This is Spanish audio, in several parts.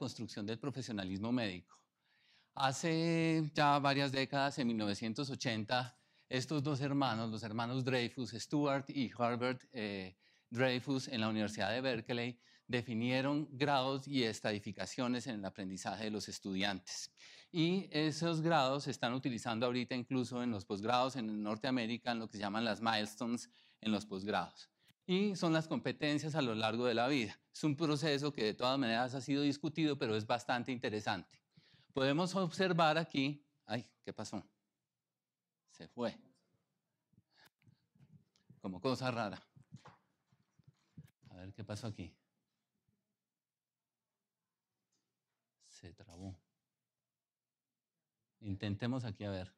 construcción del profesionalismo médico. Hace ya varias décadas, en 1980, estos dos hermanos, los hermanos Dreyfus, Stuart y Herbert eh, Dreyfus, en la Universidad de Berkeley, definieron grados y estadificaciones en el aprendizaje de los estudiantes. Y esos grados se están utilizando ahorita incluso en los posgrados en Norteamérica, en lo que se llaman las milestones en los posgrados y son las competencias a lo largo de la vida. Es un proceso que de todas maneras ha sido discutido, pero es bastante interesante. Podemos observar aquí, ay, ¿qué pasó? Se fue. Como cosa rara. A ver qué pasó aquí. Se trabó. Intentemos aquí a ver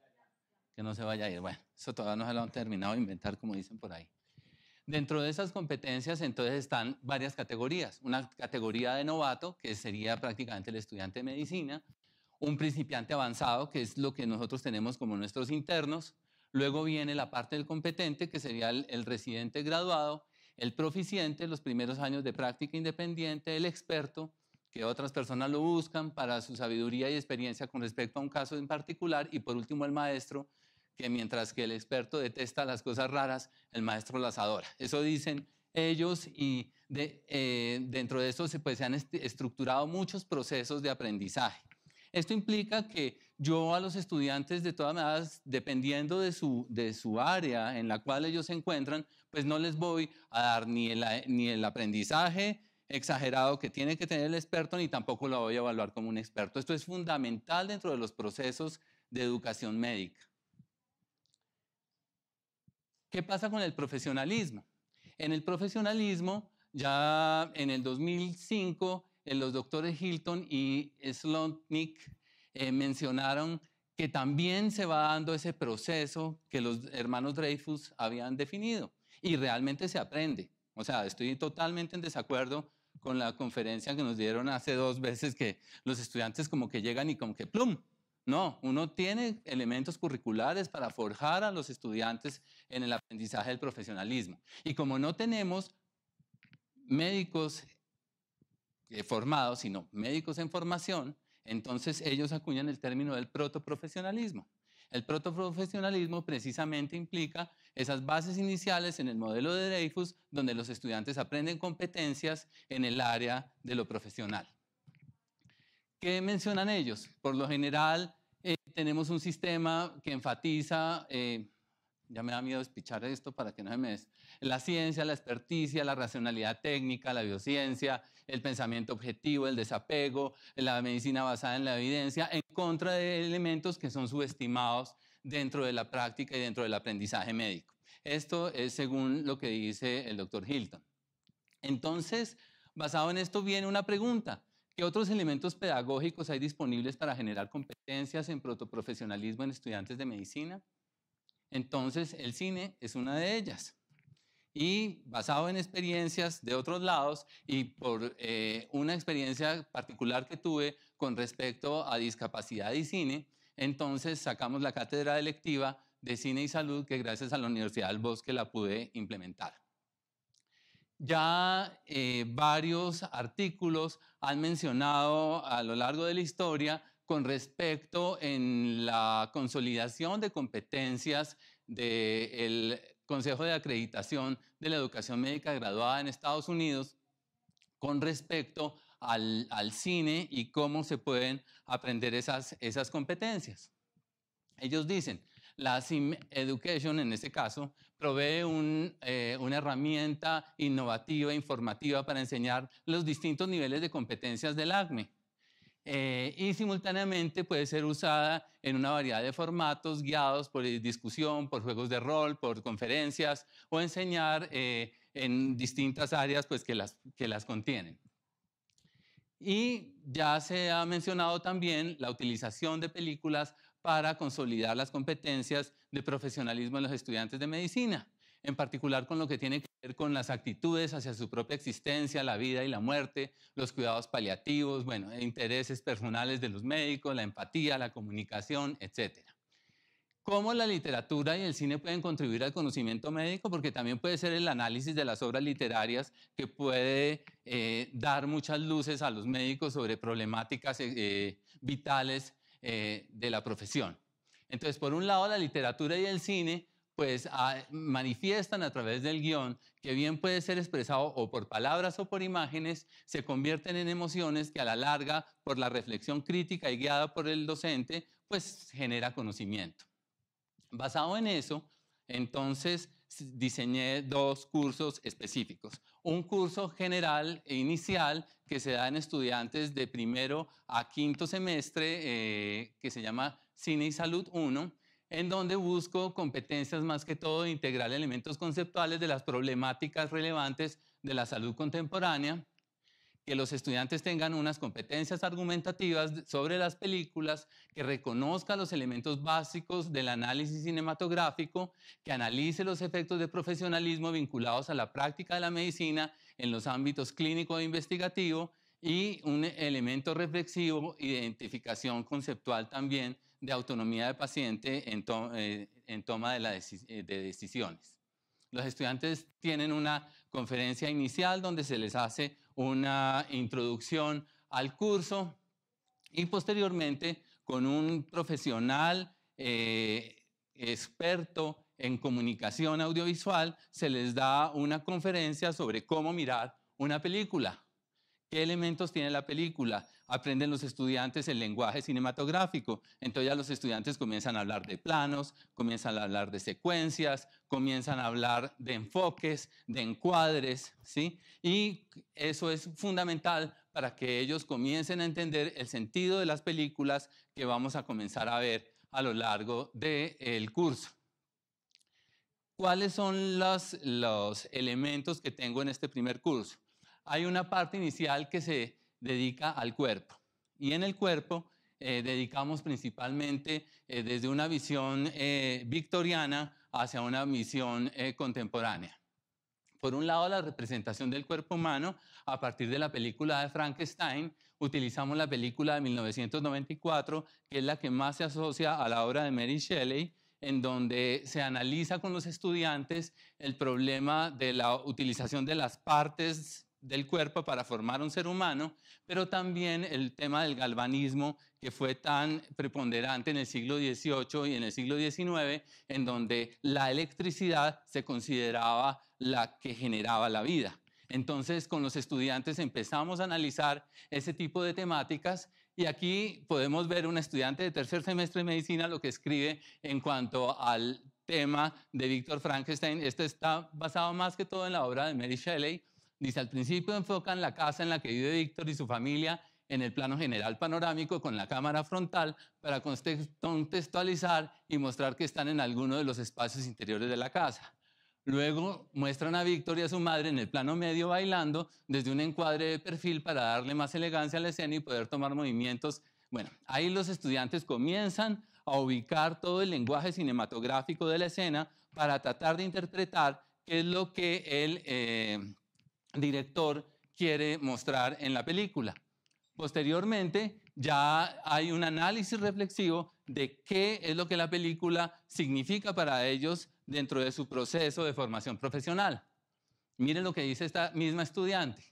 que no se vaya a ir. Bueno, eso todavía no se lo han terminado de inventar, como dicen por ahí. Dentro de esas competencias, entonces, están varias categorías. Una categoría de novato, que sería prácticamente el estudiante de medicina, un principiante avanzado, que es lo que nosotros tenemos como nuestros internos. Luego viene la parte del competente, que sería el, residente graduado, el proficiente, los primeros años de práctica independiente, el experto, que otras personas lo buscan para su sabiduría y experiencia con respecto a un caso en particular, y por último el maestro, que mientras que el experto detesta las cosas raras, el maestro las adora. Eso dicen ellos y eh, dentro de eso se, pues, se han estructurado muchos procesos de aprendizaje. Esto implica que yo a los estudiantes, de todas maneras, dependiendo de su, de su área en la cual ellos se encuentran, pues no les voy a dar ni el, ni el aprendizaje exagerado que tiene que tener el experto, ni tampoco lo voy a evaluar como un experto. Esto es fundamental dentro de los procesos de educación médica. ¿Qué pasa con el profesionalismo? En el profesionalismo, ya en el 2005, los doctores Hilton y Slotnick eh, mencionaron que también se va dando ese proceso que los hermanos Dreyfus habían definido y realmente se aprende. O sea, estoy totalmente en desacuerdo con la conferencia que nos dieron hace dos veces que los estudiantes como que llegan y como que plum, no, uno tiene elementos curriculares para forjar a los estudiantes en el aprendizaje del profesionalismo. Y como no tenemos médicos eh, formados, sino médicos en formación, entonces ellos acuñan el término del protoprofesionalismo. El protoprofesionalismo precisamente implica esas bases iniciales en el modelo de Dreyfus, donde los estudiantes aprenden competencias en el área de lo profesional. ¿Qué mencionan ellos? Por lo general, eh, tenemos un sistema que enfatiza, eh, ya me da miedo despichar esto para que no se me des, la ciencia, la experticia, la racionalidad técnica, la biociencia, el pensamiento objetivo, el desapego, la medicina basada en la evidencia, en contra de elementos que son subestimados dentro de la práctica y dentro del aprendizaje médico. Esto es según lo que dice el doctor Hilton. Entonces, basado en esto viene una pregunta. ¿Qué otros elementos pedagógicos hay disponibles para generar competencias en protoprofesionalismo en estudiantes de medicina? Entonces, el cine es una de ellas. Y basado en experiencias de otros lados y por eh, una experiencia particular que tuve con respecto a discapacidad y cine, entonces sacamos la cátedra electiva de cine y salud que gracias a la Universidad del Bosque la pude implementar. Ya eh, varios artículos han mencionado a lo largo de la historia con respecto en la consolidación de competencias del Consejo de Acreditación de la Educación Médica Graduada en Estados Unidos con respecto al, cine y cómo se pueden aprender esas, esas competencias. Ellos dicen, la SIM Education en este caso provee eh, una herramienta innovativa, e informativa para enseñar los distintos niveles de competencias del ACME. Eh, y simultáneamente puede ser usada en una variedad de formatos guiados por discusión, por juegos de rol, por conferencias o enseñar eh, en distintas áreas pues, que, las, que las contienen. Y ya se ha mencionado también la utilización de películas para consolidar las competencias de profesionalismo en los estudiantes de medicina, en particular con lo que tiene que ver con las actitudes hacia su propia existencia, la vida y la muerte, los cuidados paliativos, bueno, e intereses personales de los médicos, la empatía, la comunicación, etcétera cómo la literatura y el cine pueden contribuir al conocimiento médico, porque también puede ser el análisis de las obras literarias que puede eh, dar muchas luces a los médicos sobre problemáticas eh, eh, vitales eh, de la profesión. Entonces, por un lado, la literatura y el cine pues ah, manifiestan a través del guión, que bien puede ser expresado o por palabras o por imágenes, se convierten en emociones que a la larga, por la reflexión crítica y guiada por el docente, pues genera conocimiento. Basado en eso, entonces diseñé dos cursos específicos. Un curso general e inicial que se da en estudiantes de primero a quinto semestre, eh, que se llama Cine y Salud 1, en donde busco competencias más que todo de integrar elementos conceptuales de las problemáticas relevantes de la salud contemporánea, que los estudiantes tengan unas competencias argumentativas sobre las películas, que reconozca los elementos básicos del análisis cinematográfico, que analice los efectos de profesionalismo vinculados a la práctica de la medicina en los ámbitos clínico e investigativo y un elemento reflexivo, identificación conceptual también de autonomía del paciente en, eh, toma de, la eh, decisiones. Los estudiantes tienen una conferencia inicial donde se les hace una introducción al curso y posteriormente con un profesional eh, experto en comunicación audiovisual se les da una conferencia sobre cómo mirar una película. ¿Qué elementos tiene la película? Aprenden los estudiantes el lenguaje cinematográfico. Entonces ya los estudiantes comienzan a hablar de planos, comienzan a hablar de secuencias, comienzan a hablar de enfoques, de encuadres, ¿sí? Y eso es fundamental para que ellos comiencen a entender el sentido de las películas que vamos a comenzar a ver a lo largo del curso. ¿Cuáles son los, los elementos que tengo en este primer curso? Hay una parte inicial que se dedica al cuerpo. Y en el cuerpo eh, dedicamos principalmente eh, desde una visión eh, victoriana hacia una visión contemporánea. Por un lado, la representación del cuerpo humano a partir de la película de Frankenstein. Utilizamos la película de 1994, que es la que más se asocia a la obra de Mary Shelley, en donde se analiza con los estudiantes el problema de la utilización de las partes del cuerpo para formar un ser humano, pero también el tema del galvanismo que fue tan preponderante en el siglo XVIII y en el siglo XIX, en donde la electricidad se consideraba la que generaba la vida. Entonces, con los estudiantes empezamos a analizar ese tipo de temáticas y aquí podemos ver un estudiante de tercer semestre de medicina lo que escribe en cuanto al tema de Víctor Frankenstein. Esto está basado más que todo en la obra de Mary Shelley. Dice, al principio enfocan la casa en la que vive Víctor y su familia en el plano general panorámico con la cámara frontal para contextualizar y mostrar que están en alguno de los espacios interiores de la casa. Luego muestran a Victoria, su madre, en el plano medio bailando desde un encuadre de perfil para darle más elegancia a la escena y poder tomar movimientos. Bueno, ahí los estudiantes comienzan a ubicar todo el lenguaje cinematográfico de la escena para tratar de interpretar qué es lo que el eh, director quiere mostrar en la película. Posteriormente, ya hay un análisis reflexivo de qué es lo que la película significa para ellos dentro de su proceso de formación profesional. Miren lo que dice esta misma estudiante.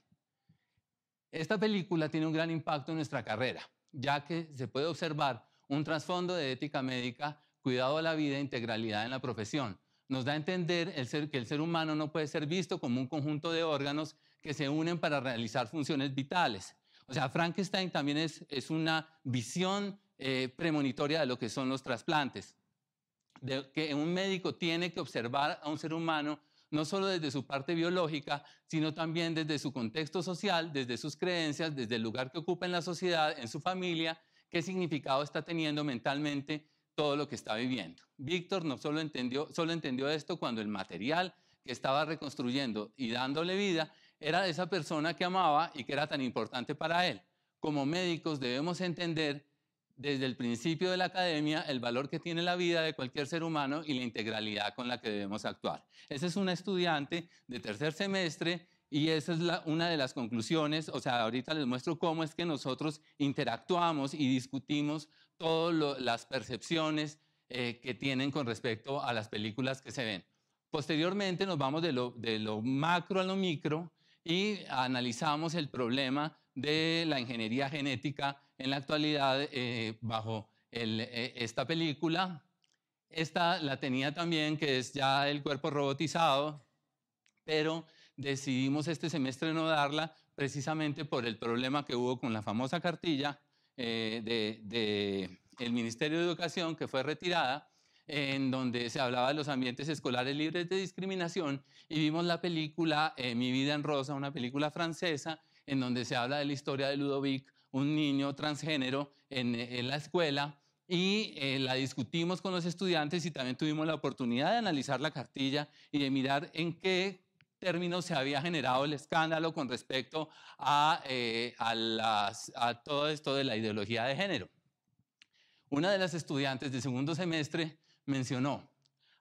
Esta película tiene un gran impacto en nuestra carrera, ya que se puede observar un trasfondo de ética médica, cuidado a la vida e integralidad en la profesión. Nos da a entender que el ser humano no puede ser visto como un conjunto de órganos que se unen para realizar funciones vitales. O sea, Frankenstein también es, una visión eh, premonitoria de lo que son los trasplantes de que un médico tiene que observar a un ser humano no solo desde su parte biológica, sino también desde su contexto social, desde sus creencias, desde el lugar que ocupa en la sociedad, en su familia, qué significado está teniendo mentalmente todo lo que está viviendo. Víctor no solo entendió, solo entendió esto cuando el material que estaba reconstruyendo y dándole vida era de esa persona que amaba y que era tan importante para él. Como médicos debemos entender desde el principio de la academia el valor que tiene la vida de cualquier ser humano y la integralidad con la que debemos actuar. Ese es un estudiante de tercer semestre y esa es una de las conclusiones. O sea, ahorita les muestro cómo es que nosotros interactuamos y discutimos todas las percepciones eh, que tienen con respecto a las películas que se ven. Posteriormente nos vamos de lo, de lo macro a lo micro y analizamos el problema de la ingeniería genética en la actualidad eh, bajo eh, esta película. Esta la tenía también, que es ya el cuerpo robotizado, pero decidimos este semestre no darla precisamente por el problema que hubo con la famosa cartilla eh, del de, el Ministerio de Educación que fue retirada en donde se hablaba de los ambientes escolares libres de discriminación y vimos la película Mi vida en rosa, una película francesa, en donde se habla de la historia de Ludovic un niño transgénero en, la escuela y eh, la discutimos con los estudiantes y también tuvimos la oportunidad de analizar la cartilla y de mirar en qué términos se había generado el escándalo con respecto eh, a, las, a todo esto de la ideología de género. Una de las estudiantes de segundo semestre mencionó,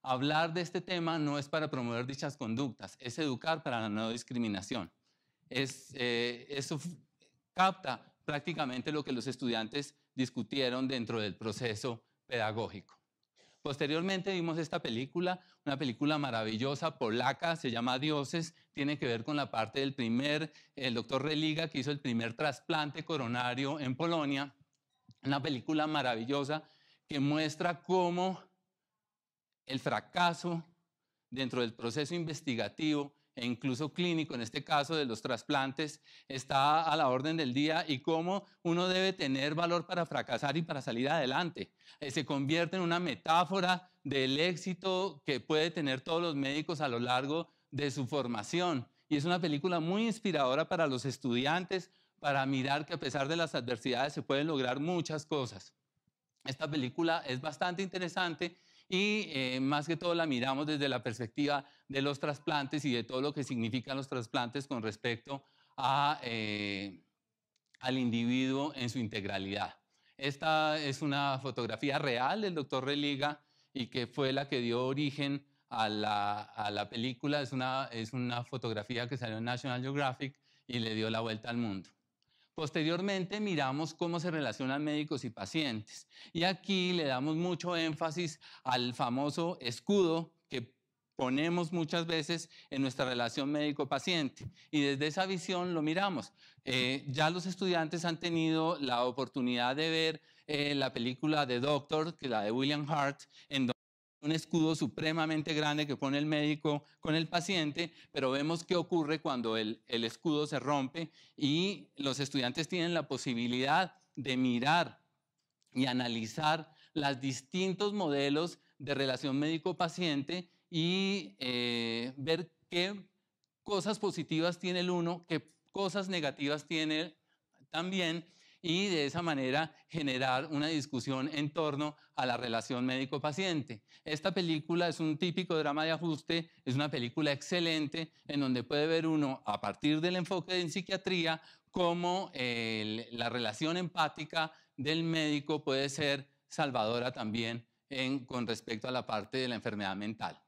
hablar de este tema no es para promover dichas conductas, es educar para la no discriminación. Es, eh, eso capta prácticamente lo que los estudiantes discutieron dentro del proceso pedagógico. Posteriormente vimos esta película, una película maravillosa polaca, se llama Dioses, tiene que ver con la parte del primer, el doctor Religa que hizo el primer trasplante coronario en Polonia, una película maravillosa que muestra cómo el fracaso dentro del proceso investigativo e incluso clínico, en este caso de los trasplantes, está a la orden del día y cómo uno debe tener valor para fracasar y para salir adelante. Eh, se convierte en una metáfora del éxito que puede tener todos los médicos a lo largo de su formación. Y es una película muy inspiradora para los estudiantes, para mirar que a pesar de las adversidades se pueden lograr muchas cosas. Esta película es bastante interesante y eh, más que todo la miramos desde la perspectiva de los trasplantes y de todo lo que significan los trasplantes con respecto eh, al individuo en su integralidad. Esta es una fotografía real del doctor Religa y que fue la que dio origen a la, a la película. Es una, es una fotografía que salió en National Geographic y le dio la vuelta al mundo. Posteriormente miramos cómo se relacionan médicos y pacientes. Y aquí le damos mucho énfasis al famoso escudo que ponemos muchas veces en nuestra relación médico-paciente. Y desde esa visión lo miramos. Eh, ya los estudiantes han tenido la oportunidad de ver eh, la película de Doctor, que la de William Hart, en un escudo supremamente grande que pone el médico con el paciente, pero vemos qué ocurre cuando el, escudo se rompe y los estudiantes tienen la posibilidad de mirar y analizar los distintos modelos de relación médico-paciente y eh, ver qué cosas positivas tiene el uno, qué cosas negativas tiene también y de esa manera generar una discusión en torno a la relación médico-paciente. Esta película es un típico drama de ajuste, es una película excelente en donde puede ver uno a partir del enfoque en psiquiatría cómo la relación empática del médico puede ser salvadora también con respecto a la parte de la enfermedad mental.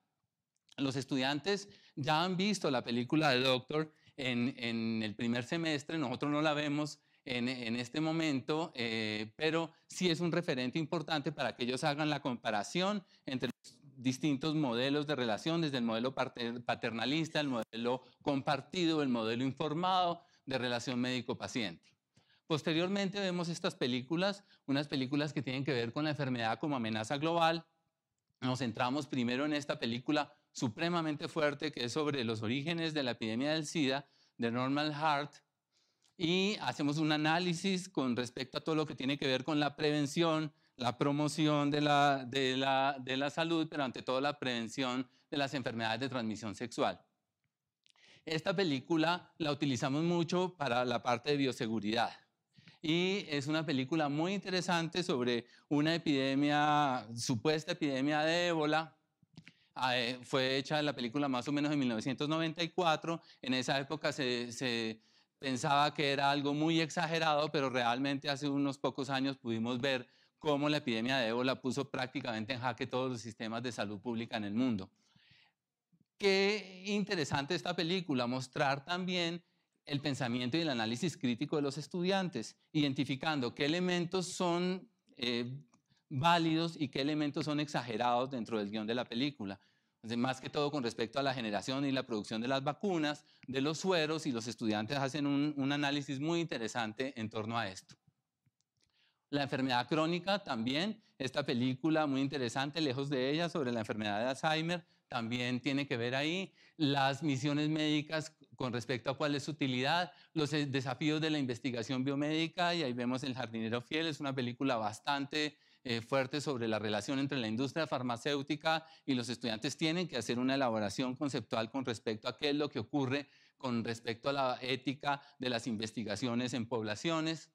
Los estudiantes ya han visto la película de Doctor en el primer semestre, nosotros no la vemos en, este momento, eh, pero sí es un referente importante para que ellos hagan la comparación entre los distintos modelos de relación, desde el modelo paternalista, el modelo compartido, el modelo informado de relación médico-paciente. Posteriormente vemos estas películas, unas películas que tienen que ver con la enfermedad como amenaza global. Nos centramos primero en esta película supremamente fuerte que es sobre los orígenes de la epidemia del SIDA, de Normal Heart, y hacemos un análisis con respecto a todo lo que tiene que ver con la prevención, la promoción de la, de la, salud, pero ante todo la prevención de las enfermedades de transmisión sexual. Esta película la utilizamos mucho para la parte de bioseguridad y es una película muy interesante sobre una epidemia, supuesta epidemia de ébola. Ah, eh, fue hecha la película más o menos en 1994. En esa época se, se pensaba que era algo muy exagerado, pero realmente hace unos pocos años pudimos ver cómo la epidemia de ébola puso prácticamente en jaque todos los sistemas de salud pública en el mundo. Qué interesante esta película, mostrar también el pensamiento y el análisis crítico de los estudiantes, identificando qué elementos son eh, válidos y qué elementos son exagerados dentro del guión de la película más que todo con respecto a la generación y la producción de las vacunas, de los sueros, y los estudiantes hacen un, un análisis muy interesante en torno a esto. La enfermedad crónica también, esta película muy interesante, lejos de ella, sobre la enfermedad de Alzheimer, también tiene que ver ahí. Las misiones médicas con respecto a cuál es su utilidad, los desafíos de la investigación biomédica, y ahí vemos El jardinero fiel, es una película bastante eh, fuerte sobre la relación entre la industria farmacéutica y los estudiantes tienen que hacer una elaboración conceptual con respecto a qué es lo que ocurre con respecto a la ética de las investigaciones en poblaciones.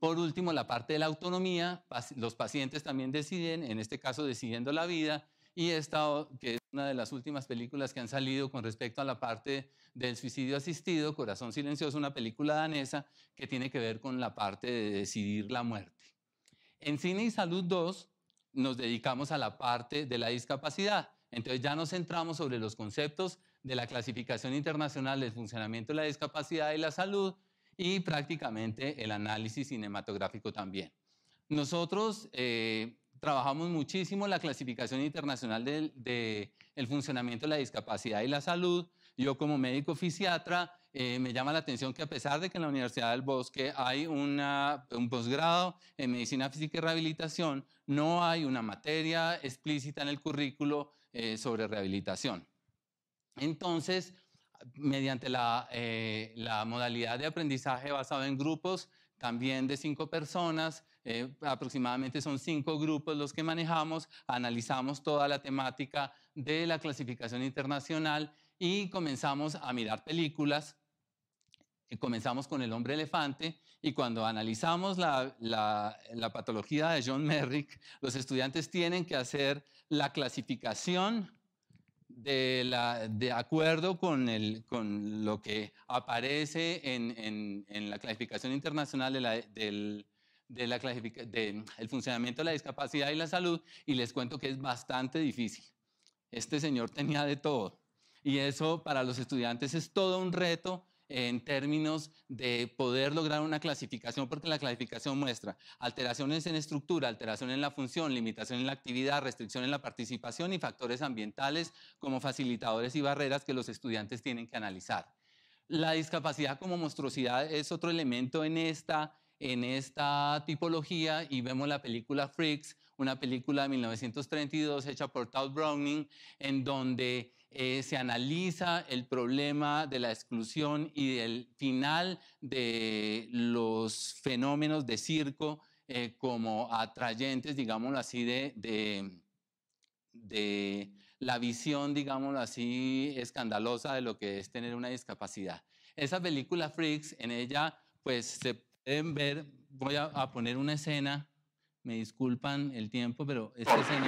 Por último, la parte de la autonomía, los pacientes también deciden, en este caso decidiendo la vida, y esta, que es una de las últimas películas que han salido con respecto a la parte del suicidio asistido, Corazón Silencioso, una película danesa que tiene que ver con la parte de decidir la muerte. En Cine y Salud 2 nos dedicamos a la parte de la discapacidad. Entonces ya nos centramos sobre los conceptos de la clasificación internacional del funcionamiento de la discapacidad y la salud y prácticamente el análisis cinematográfico también. Nosotros eh, trabajamos muchísimo la clasificación internacional del de, funcionamiento de la discapacidad y la salud. Yo como médico fisiatra eh, me llama la atención que a pesar de que en la Universidad del Bosque hay un posgrado en medicina física y rehabilitación, no hay una materia explícita en el currículo eh, sobre rehabilitación. Entonces, mediante eh, la, modalidad de aprendizaje basado en grupos, también de cinco personas, aproximadamente son cinco grupos los que manejamos, analizamos toda la temática de la clasificación internacional y comenzamos a mirar películas eh, comenzamos con el hombre elefante y cuando analizamos la, la, patología de John Merrick, los estudiantes tienen que hacer la clasificación de, la, de acuerdo con, el, con, lo que aparece en, en, la clasificación internacional de del, de la de el funcionamiento de la discapacidad y la salud y les cuento que es bastante difícil. Este señor tenía de todo y eso para los estudiantes es todo un reto en términos de poder lograr una clasificación, porque la clasificación muestra alteraciones en estructura, alteración en la función, limitación en la actividad, restricción en la participación y factores ambientales como facilitadores y barreras que los estudiantes tienen que analizar. La discapacidad como monstruosidad es otro elemento en esta en esta tipología y vemos la película Freaks, una película de 1932 hecha por Todd Browning, en donde eh, se analiza el problema de la exclusión y del final de los fenómenos de circo eh, como atrayentes, digámoslo así, de, de, de la visión, digámoslo así, escandalosa de lo que es tener una discapacidad. Esa película Freaks, en ella, pues se pueden ver, voy a, poner una escena. Me disculpan el tiempo, pero esta escena.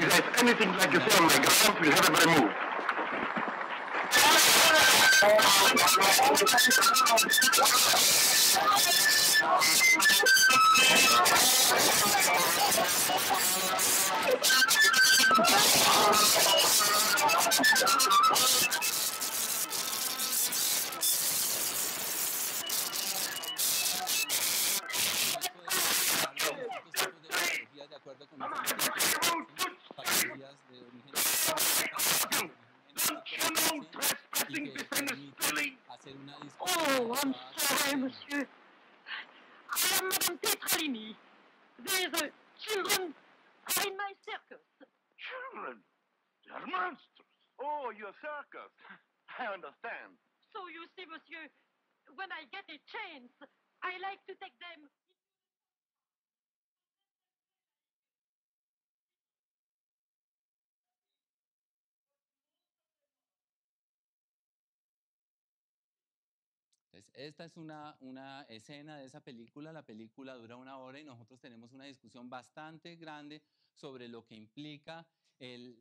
esta es una, una escena de esa película. La película dura una hora y nosotros tenemos una discusión bastante grande sobre lo que implica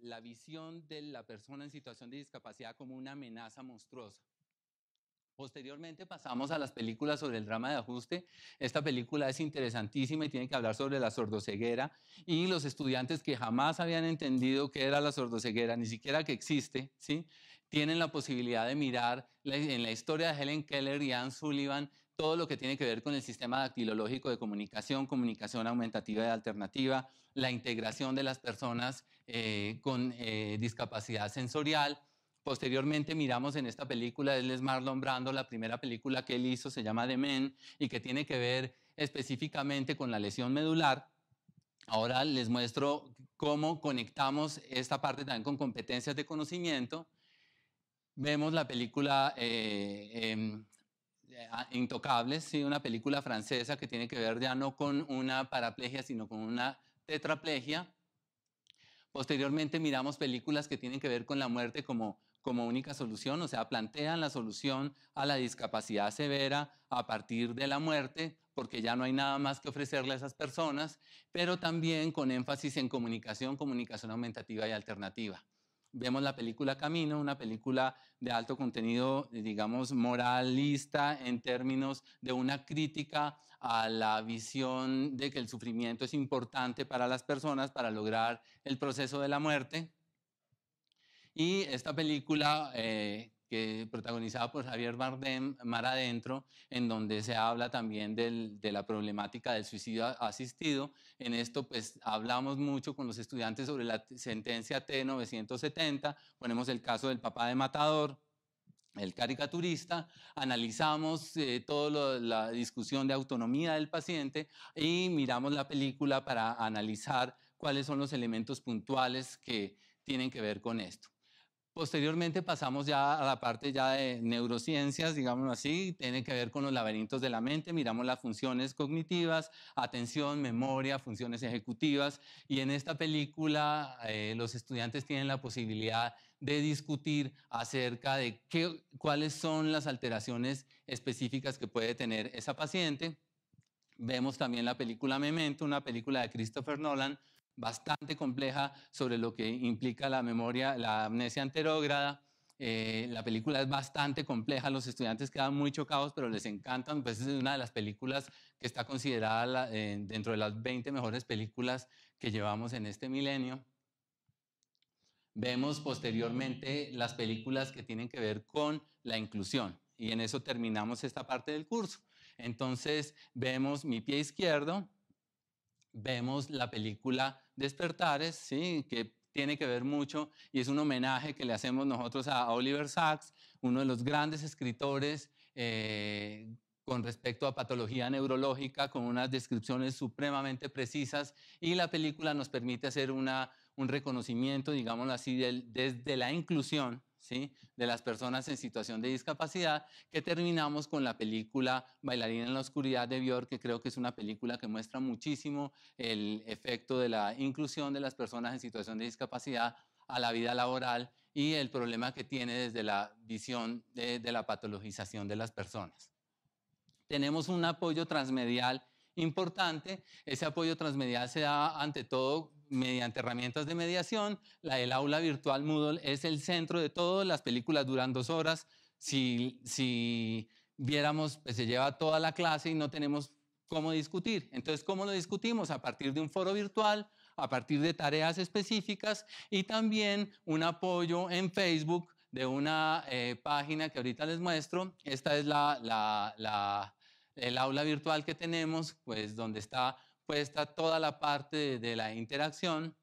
la visión de la persona en situación de discapacidad como una amenaza monstruosa. Posteriormente pasamos a las películas sobre el drama de ajuste. Esta película es interesantísima y tiene que hablar sobre la sordoceguera y los estudiantes que jamás habían entendido qué era la sordoceguera, ni siquiera que existe, ¿sí? tienen la posibilidad de mirar en la historia de Helen Keller y Anne Sullivan todo lo que tiene que ver con el sistema dactilológico de comunicación, comunicación aumentativa y alternativa, la integración de las personas eh, con eh, discapacidad sensorial. Posteriormente miramos en esta película, él es Marlon Brando, la primera película que él hizo se llama The Men y que tiene que ver específicamente con la lesión medular. Ahora les muestro cómo conectamos esta parte también con competencias de conocimiento. Vemos la película eh, em, Ah, Intocables, sí, una película francesa que tiene que ver ya no con una paraplegia, sino con una tetraplegia. Posteriormente miramos películas que tienen que ver con la muerte como, como única solución, o sea, plantean la solución a la discapacidad severa a partir de la muerte, porque ya no hay nada más que ofrecerle a esas personas, pero también con énfasis en comunicación, comunicación aumentativa y alternativa vemos la película Camino, una película de alto contenido, digamos, moralista en términos de una crítica a la visión de que el sufrimiento es importante para las personas para lograr el proceso de la muerte. Y esta película eh, que protagonizada por Javier Bardem, Mar Adentro, en donde se habla también de la problemática del suicidio asistido. En esto, pues, hablamos mucho con los estudiantes sobre la sentencia T-970, ponemos el caso del papá de Matador, el caricaturista, analizamos eh, toda la discusión de autonomía del paciente y miramos la película para analizar cuáles son los elementos puntuales que tienen que ver con esto. Posteriormente pasamos ya a la parte ya de neurociencias, digámoslo así, tiene que ver con los laberintos de la mente, miramos las funciones cognitivas, atención, memoria, funciones ejecutivas, y en esta película eh, los estudiantes tienen la posibilidad de discutir acerca de qué, cuáles son las alteraciones específicas que puede tener esa paciente. Vemos también la película Memento, una película de Christopher Nolan, bastante compleja sobre lo que implica la memoria, la amnesia anterógrada. Eh, la película es bastante compleja, los estudiantes quedan muy chocados, pero les encantan. Pues es una de las películas que está considerada eh, dentro de las 20 mejores películas que llevamos en este milenio. Vemos posteriormente las películas que tienen que ver con la inclusión y en eso terminamos esta parte del curso. Entonces vemos Mi pie izquierdo, vemos la película Despertares, ¿sí? que tiene que ver mucho y es un homenaje que le hacemos nosotros a Oliver Sacks, uno de los grandes escritores eh, con respecto a patología neurológica, con unas descripciones supremamente precisas y la película nos permite hacer una, un reconocimiento, digámoslo así, desde la inclusión de las personas en situación de discapacidad, que terminamos con la película Bailarina en la Oscuridad de Björk, que creo que es una película que muestra muchísimo el efecto de la inclusión de las personas en situación de discapacidad a la vida laboral y el problema que tiene desde la visión de, de la patologización de las personas. Tenemos un apoyo transmedial importante. Ese apoyo transmedial se da ante todo mediante herramientas de mediación. La, del aula virtual Moodle es el centro de todo. Las películas duran dos horas. Si, si viéramos, pues se lleva toda la clase y no tenemos cómo discutir. Entonces, ¿cómo lo discutimos? A partir de un foro virtual, a partir de tareas específicas y también un apoyo en Facebook de una eh, página que ahorita les muestro. Esta es la, la, la el aula virtual que tenemos, pues donde está puesta toda la parte de, la interacción.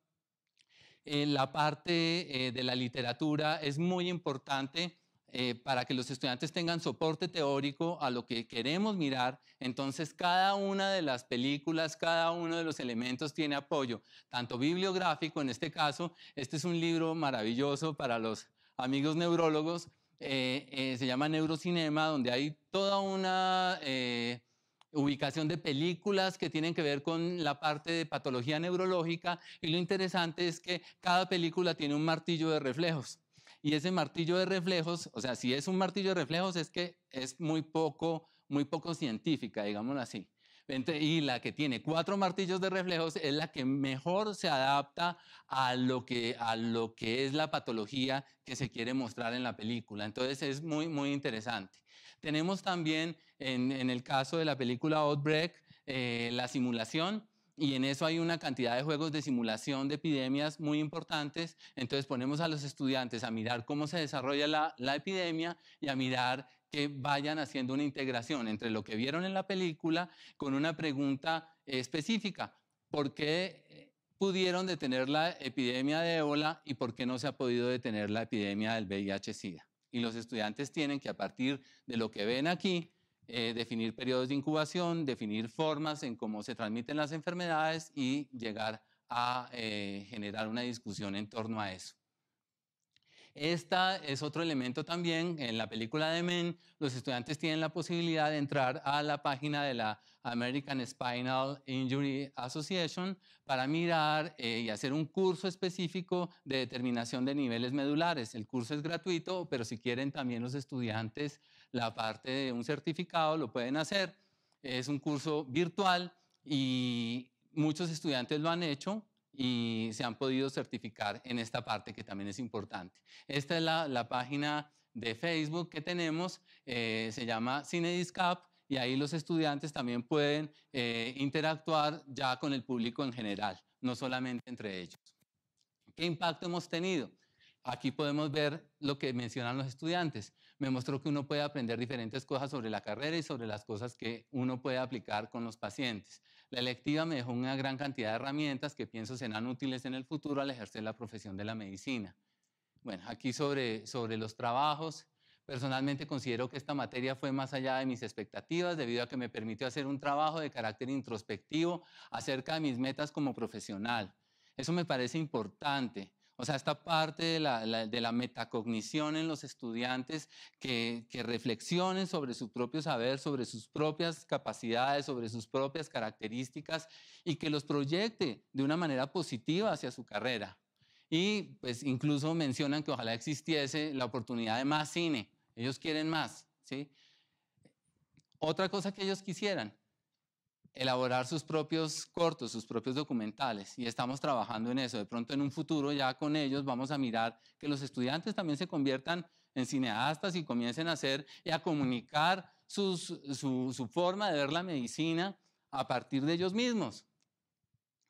Eh, la parte eh, de la literatura es muy importante eh, para que los estudiantes tengan soporte teórico a lo que queremos mirar. Entonces, cada una de las películas, cada uno de los elementos tiene apoyo, tanto bibliográfico, en este caso, este es un libro maravilloso para los amigos neurólogos, eh, eh, se llama Neurocinema, donde hay toda una eh, ubicación de películas que tienen que ver con la parte de patología neurológica y lo interesante es que cada película tiene un martillo de reflejos. Y ese martillo de reflejos, o sea, si es un martillo de reflejos es que es muy poco, muy poco científica, digámoslo así. Y la que tiene cuatro martillos de reflejos es la que mejor se adapta a lo que, a lo que es la patología que se quiere mostrar en la película. Entonces es muy, muy interesante. Tenemos también en, el caso de la película Outbreak eh, la simulación. Y en eso hay una cantidad de juegos de simulación de epidemias muy importantes. Entonces ponemos a los estudiantes a mirar cómo se desarrolla la, la epidemia y a mirar que vayan haciendo una integración entre lo que vieron en la película con una pregunta específica. ¿Por qué pudieron detener la epidemia de ébola y por qué no se ha podido detener la epidemia del VIH-Sida? Y los estudiantes tienen que a partir de lo que ven aquí, eh, definir periodos de incubación, definir formas en cómo se transmiten las enfermedades y llegar a eh, generar una discusión en torno a eso. Esta es otro elemento también. En la película de Men, los estudiantes tienen la posibilidad de entrar a la página de la American Spinal Injury Association para mirar eh, y hacer un curso específico de determinación de niveles medulares. El curso es gratuito, pero si quieren también los estudiantes la parte de un certificado lo pueden hacer. Es un curso virtual y muchos estudiantes lo han hecho y se han podido certificar en esta parte que también es importante. Esta es la, página de Facebook que tenemos, eh, se llama CineDiscap y ahí los estudiantes también pueden eh, interactuar ya con el público en general, no solamente entre ellos. ¿Qué impacto hemos tenido? Aquí podemos ver lo que mencionan los estudiantes me mostró que uno puede aprender diferentes cosas sobre la carrera y sobre las cosas que uno puede aplicar con los pacientes. La electiva me dejó una gran cantidad de herramientas que pienso serán útiles en el futuro al ejercer la profesión de la medicina. Bueno, aquí sobre, sobre los trabajos. Personalmente considero que esta materia fue más allá de mis expectativas debido a que me permitió hacer un trabajo de carácter introspectivo acerca de mis metas como profesional. Eso me parece importante o sea, esta parte de la, de la metacognición en los estudiantes que, que, reflexionen sobre su propio saber, sobre sus propias capacidades, sobre sus propias características y que los proyecte de una manera positiva hacia su carrera. Y pues incluso mencionan que ojalá existiese la oportunidad de más cine. Ellos quieren más, ¿sí? Otra cosa que ellos quisieran, elaborar sus propios cortos, sus propios documentales, y estamos trabajando en eso. De pronto en un futuro ya con ellos vamos a mirar que los estudiantes también se conviertan en cineastas y comiencen a hacer y a comunicar su, forma de ver la medicina a partir de ellos mismos.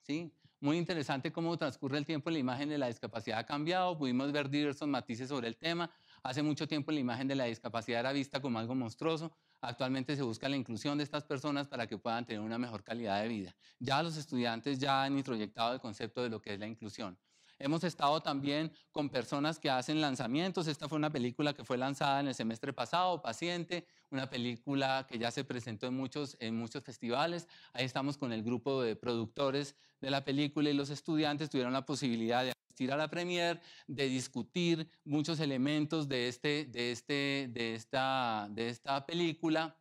¿Sí? Muy interesante cómo transcurre el tiempo en la imagen de la discapacidad ha cambiado, pudimos ver diversos matices sobre el tema. Hace mucho tiempo la imagen de la discapacidad era vista como algo monstruoso, Actualmente se busca la inclusión de estas personas para que puedan tener una mejor calidad de vida. Ya los estudiantes ya han introyectado el concepto de lo que es la inclusión. Hemos estado también con personas que hacen lanzamientos. Esta fue una película que fue lanzada en el semestre pasado, Paciente, una película que ya se presentó en muchos, en muchos festivales. Ahí estamos con el grupo de productores de la película y los estudiantes tuvieron la posibilidad de asistir a la premier, de discutir muchos elementos de, este, de, este, de, esta, de esta película.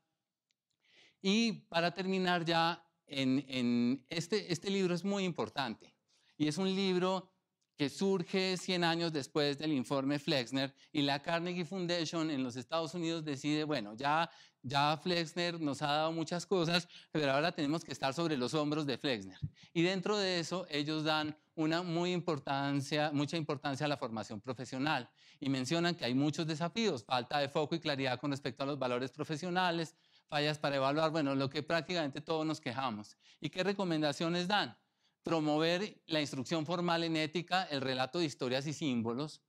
Y para terminar ya, en, en este, este libro es muy importante y es un libro que surge 100 años después del informe Flexner y la Carnegie Foundation en los Estados Unidos decide, bueno, ya, ya Flexner nos ha dado muchas cosas, pero ahora tenemos que estar sobre los hombros de Flexner. Y dentro de eso ellos dan una muy importancia, mucha importancia a la formación profesional y mencionan que hay muchos desafíos, falta de foco y claridad con respecto a los valores profesionales, fallas para evaluar, bueno, lo que prácticamente todos nos quejamos. ¿Y qué recomendaciones dan? promover la instrucción formal en ética, el relato de historias y símbolos,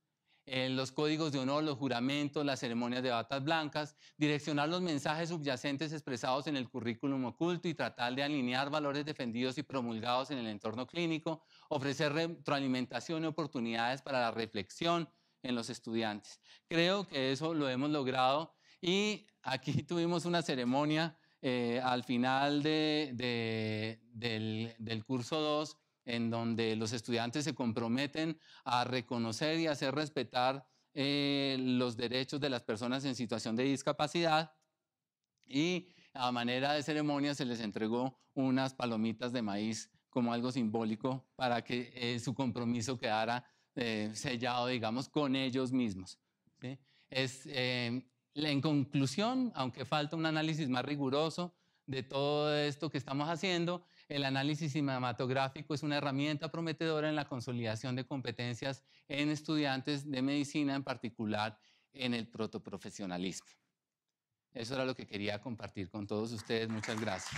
eh, los códigos de honor, los juramentos, las ceremonias de batas blancas, direccionar los mensajes subyacentes expresados en el currículum oculto y tratar de alinear valores defendidos y promulgados en el entorno clínico, ofrecer retroalimentación y oportunidades para la reflexión en los estudiantes. Creo que eso lo hemos logrado y aquí tuvimos una ceremonia eh, al final del, curso 2, en donde los estudiantes se comprometen a reconocer y hacer respetar eh, los derechos de las personas en situación de discapacidad. Y a manera de ceremonia se les entregó unas palomitas de maíz como algo simbólico para que eh, su compromiso quedara sellado, digamos, con ellos mismos. Es, en conclusión, aunque falta un análisis más riguroso de todo esto que estamos haciendo, el análisis cinematográfico es una herramienta prometedora en la consolidación de competencias en estudiantes de medicina, en particular en el protoprofesionalismo. Eso era lo que quería compartir con todos ustedes. Muchas gracias.